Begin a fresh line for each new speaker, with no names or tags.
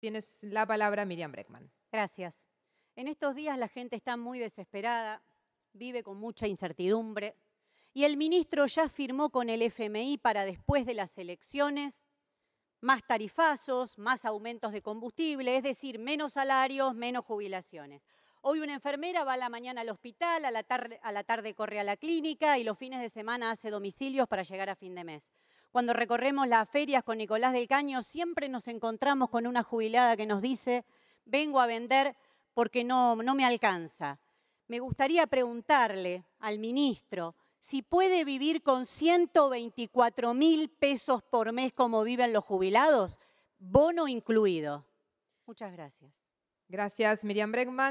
Tienes la palabra, Miriam Breckman. Gracias. En estos días la gente está muy desesperada, vive con mucha incertidumbre y el ministro ya firmó con el FMI para después de las elecciones más tarifazos, más aumentos de combustible, es decir, menos salarios, menos jubilaciones. Hoy una enfermera va a la mañana al hospital, a la, tarde, a la tarde corre a la clínica y los fines de semana hace domicilios para llegar a fin de mes. Cuando recorremos las ferias con Nicolás del Caño, siempre nos encontramos con una jubilada que nos dice, vengo a vender porque no, no me alcanza. Me gustaría preguntarle al ministro si puede vivir con 124 mil pesos por mes como viven los jubilados, bono incluido.
Muchas gracias.
Gracias, Miriam Bregman.